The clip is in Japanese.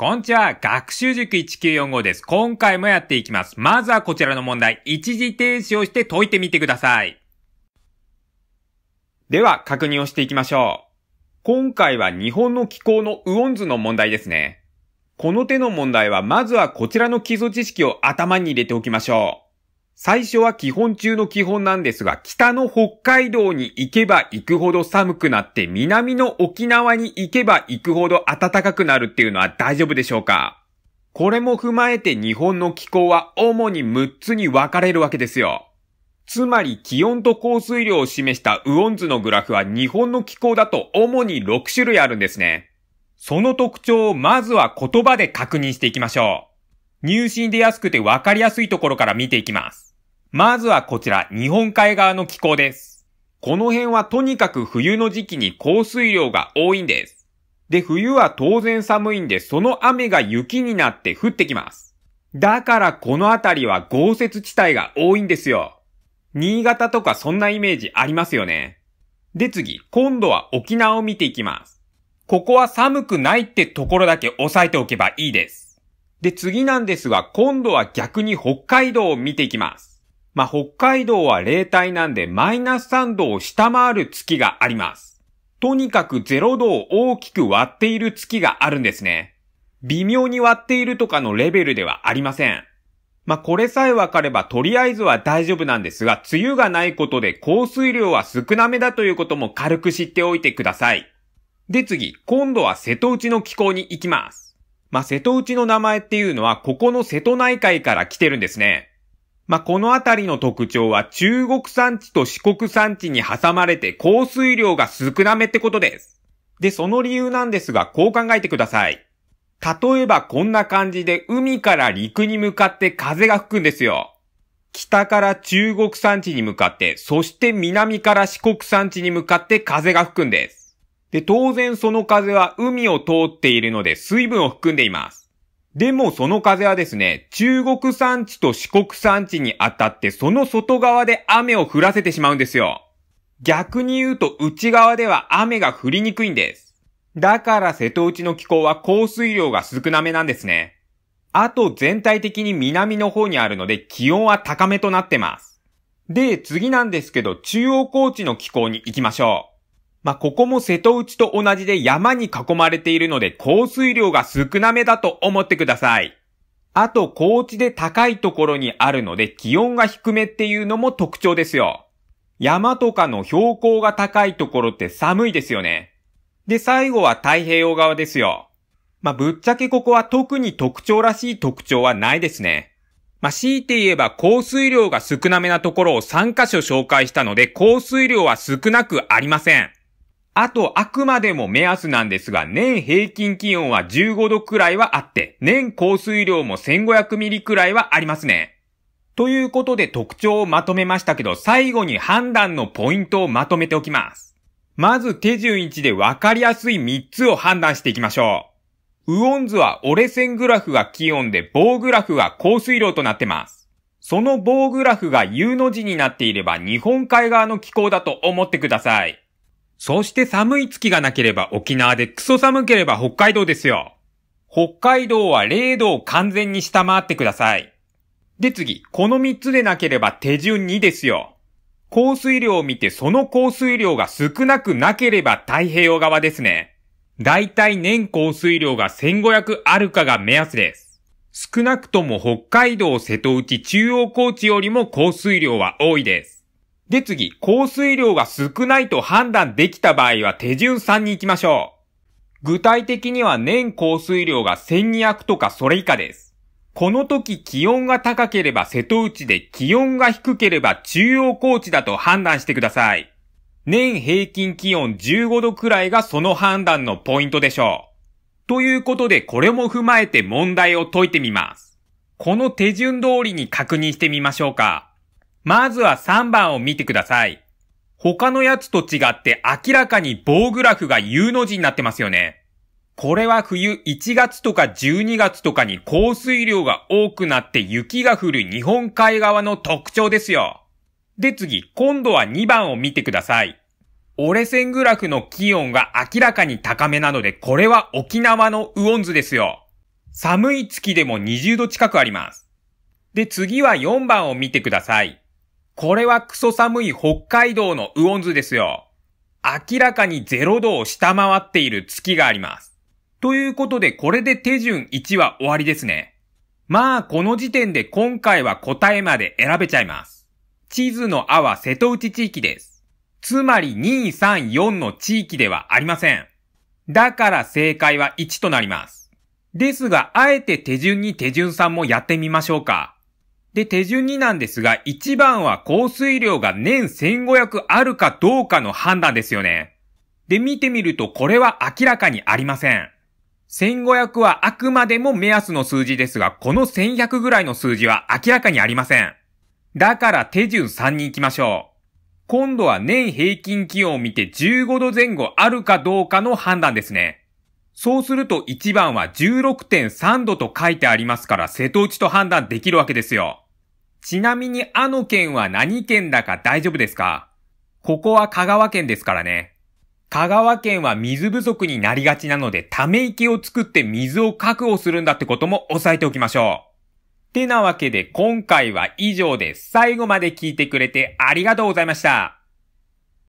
こんにちは。学習塾1945です。今回もやっていきます。まずはこちらの問題。一時停止をして解いてみてください。では、確認をしていきましょう。今回は日本の気候のウォン図の問題ですね。この手の問題は、まずはこちらの基礎知識を頭に入れておきましょう。最初は基本中の基本なんですが、北の北海道に行けば行くほど寒くなって、南の沖縄に行けば行くほど暖かくなるっていうのは大丈夫でしょうかこれも踏まえて日本の気候は主に6つに分かれるわけですよ。つまり気温と降水量を示したウオン図のグラフは日本の気候だと主に6種類あるんですね。その特徴をまずは言葉で確認していきましょう。入信で安くて分かりやすいところから見ていきます。まずはこちら、日本海側の気候です。この辺はとにかく冬の時期に降水量が多いんです。で、冬は当然寒いんで、その雨が雪になって降ってきます。だからこの辺りは豪雪地帯が多いんですよ。新潟とかそんなイメージありますよね。で次、今度は沖縄を見ていきます。ここは寒くないってところだけ押さえておけばいいです。で、次なんですが、今度は逆に北海道を見ていきます。まあ、北海道は冷帯なんでマイナス3度を下回る月があります。とにかく0度を大きく割っている月があるんですね。微妙に割っているとかのレベルではありません。まあ、これさえわかればとりあえずは大丈夫なんですが、梅雨がないことで降水量は少なめだということも軽く知っておいてください。で次、今度は瀬戸内の気候に行きます。まあ、瀬戸内の名前っていうのは、ここの瀬戸内海から来てるんですね。まあ、この辺りの特徴は中国産地と四国産地に挟まれて降水量が少なめってことです。で、その理由なんですが、こう考えてください。例えばこんな感じで海から陸に向かって風が吹くんですよ。北から中国山地に向かって、そして南から四国山地に向かって風が吹くんです。で、当然その風は海を通っているので水分を含んでいます。でもその風はですね、中国山地と四国山地に当たってその外側で雨を降らせてしまうんですよ。逆に言うと内側では雨が降りにくいんです。だから瀬戸内の気候は降水量が少なめなんですね。あと全体的に南の方にあるので気温は高めとなってます。で、次なんですけど中央高地の気候に行きましょう。まあ、ここも瀬戸内と同じで山に囲まれているので降水量が少なめだと思ってください。あと、高地で高いところにあるので気温が低めっていうのも特徴ですよ。山とかの標高が高いところって寒いですよね。で、最後は太平洋側ですよ。まあ、ぶっちゃけここは特に特徴らしい特徴はないですね。まあ、強いて言えば降水量が少なめなところを3箇所紹介したので降水量は少なくありません。あとあくまでも目安なんですが、年平均気温は15度くらいはあって、年降水量も1500ミリくらいはありますね。ということで特徴をまとめましたけど、最後に判断のポイントをまとめておきます。まず手順1で分かりやすい3つを判断していきましょう。ウオン図は折れ線グラフが気温で棒グラフが降水量となってます。その棒グラフが U の字になっていれば日本海側の気候だと思ってください。そして寒い月がなければ沖縄でクソ寒ければ北海道ですよ。北海道は0度を完全に下回ってください。で次、この3つでなければ手順2ですよ。降水量を見てその降水量が少なくなければ太平洋側ですね。だいたい年降水量が1500あるかが目安です。少なくとも北海道瀬戸内中央高地よりも降水量は多いです。で次、降水量が少ないと判断できた場合は手順3に行きましょう。具体的には年降水量が1200とかそれ以下です。この時気温が高ければ瀬戸内で気温が低ければ中央高地だと判断してください。年平均気温15度くらいがその判断のポイントでしょう。ということでこれも踏まえて問題を解いてみます。この手順通りに確認してみましょうか。まずは3番を見てください。他のやつと違って明らかに棒グラフが U の字になってますよね。これは冬1月とか12月とかに降水量が多くなって雪が降る日本海側の特徴ですよ。で次、今度は2番を見てください。折れ線グラフの気温が明らかに高めなので、これは沖縄のウオンズですよ。寒い月でも20度近くあります。で、次は4番を見てください。これはクソ寒い北海道のウオンズですよ。明らかに0度を下回っている月があります。ということで、これで手順1は終わりですね。まあ、この時点で今回は答えまで選べちゃいます。地図のあは瀬戸内地域です。つまり234の地域ではありません。だから正解は1となります。ですが、あえて手順に手順さんもやってみましょうか。で、手順になんですが、1番は降水量が年1500あるかどうかの判断ですよね。で、見てみると、これは明らかにありません。1500はあくまでも目安の数字ですが、この1100ぐらいの数字は明らかにありません。だから手順3に行きましょう。今度は年平均気温を見て15度前後あるかどうかの判断ですね。そうすると1番は16.3度と書いてありますから瀬戸内と判断できるわけですよ。ちなみにあの県は何県だか大丈夫ですかここは香川県ですからね。香川県は水不足になりがちなので、ため池を作って水を確保するんだってことも押さえておきましょう。てなわけで今回は以上です。最後まで聞いてくれてありがとうございました。